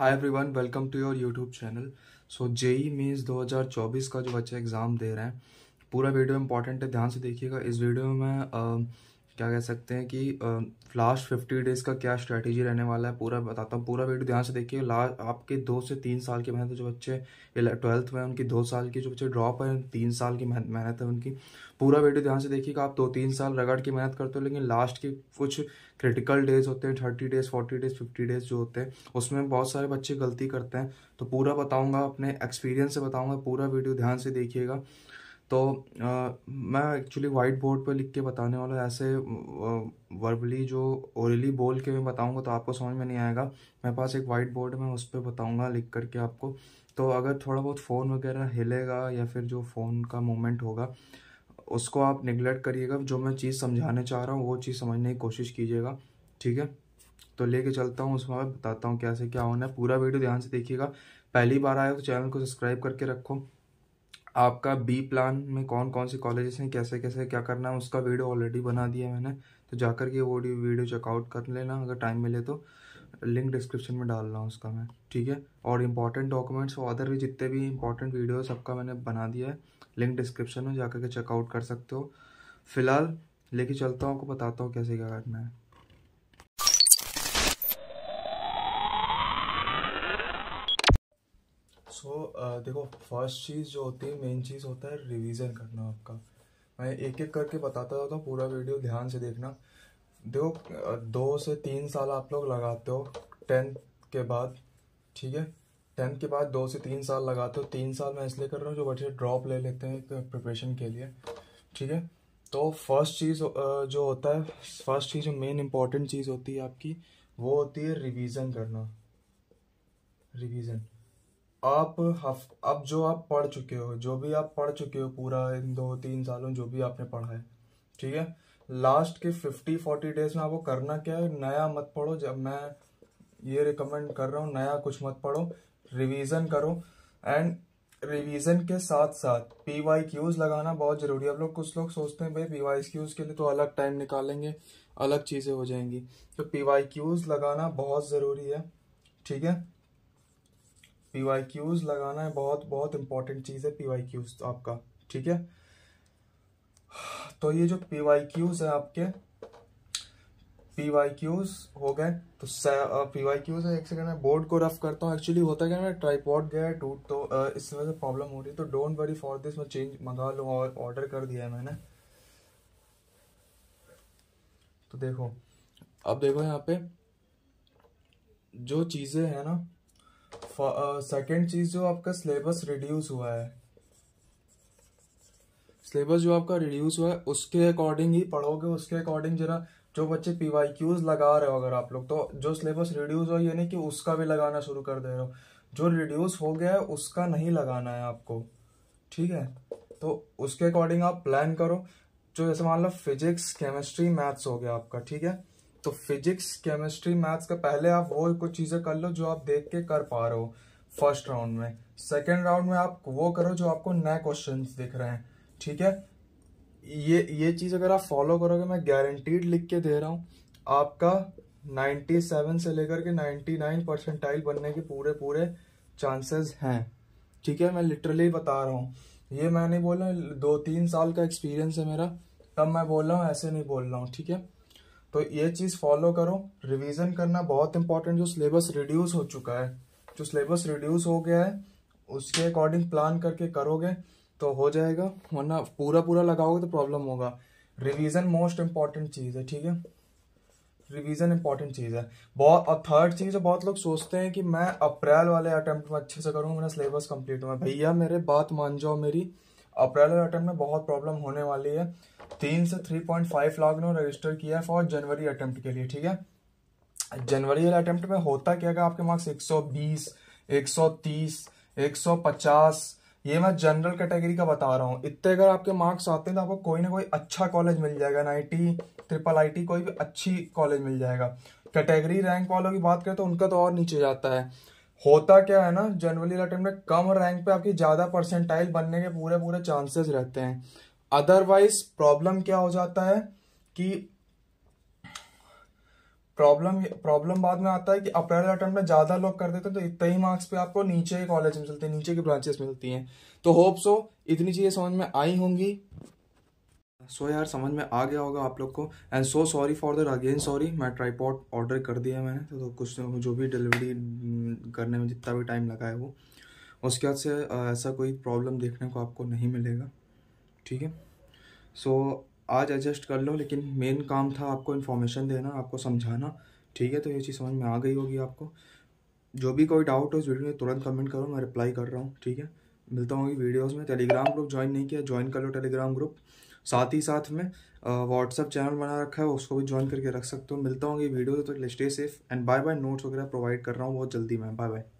hi everyone welcome to your YouTube channel so JE means 2024 का जो बच्चे exam दे रहे हैं पूरा वीडियो इंपॉर्टेंट है ध्यान से देखिएगा इस वीडियो में क्या कह सकते हैं कि लास्ट फिफ्टी डेज़ का क्या स्ट्रैटेजी रहने वाला है पूरा बताता हूँ पूरा वीडियो ध्यान से देखिए लास्ट आपके दो से तीन साल की मेहनत जो बच्चे ट्वेल्थ में उनकी दो साल की जो बच्चे ड्रॉप है तीन साल की मेहनत है उनकी पूरा वीडियो ध्यान से देखिएगा आप दो तीन साल रगड़ की मेहनत करते हो लेकिन लास्ट के कुछ क्रिटिकल डेज होते हैं thirty days forty days fifty days जो होते हैं उसमें बहुत सारे बच्चे गलती करते हैं तो पूरा बताऊँगा अपने एक्सपीरियंस से बताऊँगा पूरा वीडियो ध्यान से देखिएगा तो आ, मैं एक्चुअली वाइट बोर्ड पर लिख के बताने वाला ऐसे वर्बली जो ओरली बोल के मैं बताऊंगा तो आपको समझ में नहीं आएगा मेरे पास एक वाइट बोर्ड है मैं उस पर बताऊंगा लिख करके आपको तो अगर थोड़ा बहुत फ़ोन वगैरह हिलेगा या फिर जो फ़ोन का मोमेंट होगा उसको आप निगलेक्ट करिएगा जो मैं चीज़ समझाने चाह रहा हूँ वो चीज़ समझने की कोशिश कीजिएगा ठीक है तो लेके चलता हूँ उसमें बताता हूँ कैसे क्या होना है पूरा वीडियो ध्यान से देखिएगा पहली बार आए तो चैनल को सब्सक्राइब करके रखो आपका बी प्लान में कौन कौन से कॉलेजेस हैं कैसे कैसे क्या करना है उसका वीडियो ऑलरेडी बना दिया है मैंने तो जाकर के वो वीडियो चेकआउट कर लेना अगर टाइम मिले तो लिंक डिस्क्रिप्शन में डाल रहा हूँ उसका मैं ठीक है और इम्पॉर्टेंट डॉक्यूमेंट्स और अदर भी जितने भी इंपॉर्टेंट वीडियो सबका मैंने बना दिया है लिंक डिस्क्रिप्शन में जाकर के चेकआउट कर सकते हो फिलहाल लेके चलता हूँ आपको बताता हूँ कैसे क्या करना है सो so, uh, देखो फर्स्ट चीज़ जो होती है मेन चीज़ होता है रिवीजन करना आपका मैं एक एक करके बताता जाता हूँ पूरा वीडियो ध्यान से देखना देखो दो से तीन साल आप लोग लगाते हो टेंथ के बाद ठीक है टेंथ के बाद दो से तीन साल लगाते हो तीन साल मैं इसलिए कर रहा हूँ जो बच्चे ड्रॉप ले लेते हैं प्रिपरेशन के लिए ठीक है तो फर्स्ट चीज़ जो होता है फर्स्ट चीज़ जो मेन इम्पॉर्टेंट चीज़ होती है आपकी वो होती है रिवीजन करना रिवीजन आप हफ अब जो आप पढ़ चुके हो जो भी आप पढ़ चुके हो पूरा इन दो तीन सालों जो भी आपने पढ़ा है ठीक है लास्ट के फिफ्टी फोर्टी डेज में आपको करना क्या है नया मत पढ़ो जब मैं ये रिकमेंड कर रहा हूँ नया कुछ मत पढ़ो रिवीजन करो एंड रिवीजन के साथ साथ पी वाई क्यूज लगाना बहुत जरूरी है आप लोग कुछ लोग सोचते हैं भाई पी वाई क्यूज के लिए तो अलग टाइम निकालेंगे अलग चीज़ें हो जाएंगी तो पी वाई क्यूज लगाना बहुत ज़रूरी है ठीक है पी वाई क्यूज लगाना है बहुत बहुत इंपॉर्टेंट चीज़ है पी वाई क्यूज आपका ठीक है तो ये जो पी वाई क्यूज है आपके पी वाई क्यूज हो गए तो पी वाई क्यूज है एक सेकंड मैं बोर्ड को रफ करता हूँ एक्चुअली होता क्या मेरा ट्राईपॉड गया है टूट तो इस वजह से प्रॉब्लम हो रही है तो डोंट वरी फॉर दिस मैं चेंज मंगा लूँ और ऑर्डर कर दिया है मैंने तो देखो अब देखो यहाँ पे जो चीज़ें हैं ना सेकेंड चीज़ जो आपका सिलेबस रिड्यूस हुआ है सिलेबस जो आपका रिड्यूस हुआ है उसके अकॉर्डिंग ही पढ़ोगे उसके अकॉर्डिंग जरा जो बच्चे पी वाई क्यूज लगा रहे हो अगर आप लोग तो जो सिलेबस रिड्यूस हो यानी कि उसका भी लगाना शुरू कर दे रहे हो जो रिड्यूस हो गया है उसका नहीं लगाना है आपको ठीक है तो उसके अकॉर्डिंग आप प्लान करो जो जैसे मान लो फिजिक्स केमिस्ट्री मैथ्स हो गया आपका ठीक है तो फिजिक्स केमिस्ट्री मैथ्स का पहले आप वो कुछ चीज़ें कर लो जो आप देख के कर पा रहे हो फर्स्ट राउंड में सेकेंड राउंड में आप वो करो जो आपको नए क्वेश्चन दिख रहे हैं ठीक है ये ये चीज़ अगर आप फॉलो करोगे मैं गारंटीड लिख के दे रहा हूँ आपका 97 से लेकर के 99 परसेंटाइल बनने के पूरे पूरे चांसेस हैं ठीक है मैं लिटरली बता रहा हूँ ये मैं नहीं बोल रहा दो तीन साल का एक्सपीरियंस है मेरा तब मैं बोल रहा हूँ ऐसे नहीं बोल रहा हूँ ठीक है तो ये चीज़ फॉलो करो रिवीजन करना बहुत इंपॉर्टेंट जो सिलेबस रिड्यूस हो चुका है जो सिलेबस रिड्यूस हो गया है उसके अकॉर्डिंग प्लान करके करोगे तो हो जाएगा वरना पूरा पूरा लगाओगे तो प्रॉब्लम होगा रिवीजन मोस्ट इम्पॉर्टेंट चीज़ है ठीक है रिवीजन इंपॉर्टेंट चीज़ है बहुत और थर्ड चीज़ है बहुत लोग सोचते हैं कि मैं अप्रैल वाले अटैम्प्ट में अच्छे से करूँगा मेरा सिलेबस कंप्लीट हुआ भैया मेरे बात मान जाओ मेरी अप्रैल और अटम में बहुत प्रॉब्लम होने वाली है तीन से थ्री पॉइंट फाइव लाख ने रजिस्टर किया है फॉर जनवरी अटेम्प्ट के लिए ठीक है जनवरी वाले अटेम्प्ट में होता क्या है आपके मार्क्स एक सौ बीस एक सौ तीस एक सौ पचास ये मैं जनरल कैटेगरी का बता रहा हूँ इतने अगर आपके मार्क्स आते हैं तो आपको कोई ना कोई अच्छा कॉलेज मिल जाएगा नाइटी ट्रिपल आई कोई भी अच्छी कॉलेज मिल जाएगा कैटेगरी रैंक वालों की बात करें तो उनका तो और नीचे जाता है होता क्या है ना जनरली अटेम्प्ट में कम रैंक पे आपकी ज्यादा परसेंटाइल बनने के पूरे पूरे चांसेस रहते हैं अदरवाइज प्रॉब्लम क्या हो जाता है कि प्रॉब्लम प्रॉब्लम बाद में आता है कि अप्रैल अटेम्प्ट में ज्यादा लोग कर देते हैं तो इतने ही मार्क्स पे आपको नीचे के कॉलेज मिलते हैं नीचे की ब्रांचेस मिलती हैं तो होप सो इतनी चीजें समझ में आई होंगी सो यार समझ में आ गया होगा आप लोग को and so sorry for that again sorry मैं ट्राईपॉड ऑर्डर कर दिया मैंने तो, तो कुछ जो भी डिलीवरी हम्म, करने में जितना भी टाइम लगा है वो उसके बाद से ऐसा कोई प्रॉब्लम देखने को आपको नहीं मिलेगा ठीक है सो आज एडजस्ट कर लो लेकिन मेन काम था आपको इन्फॉर्मेशन देना आपको समझाना ठीक है तो ये चीज़ समझ में आ गई होगी आपको जो भी कोई डाउट हो इस वीडियो में तुरंत कमेंट करो मैं रिप्लाई कर रहा हूँ ठीक है मिलता हूँ वीडियोज़ में टेलीग्राम ग्रुप ज्वाइन नहीं किया ज्वाइन कर लो टेलीग्राम ग्रुप साथ ही साथ में व्हाट्सअप चैनल बना रखा है उसको भी ज्वाइन करके रख सकते हो मिलता हूँ ये वीडियो तो stay safe and bye bye notes वगैरह प्रोवाइड कर रहा हूँ बहुत जल्दी मैं बाय बाय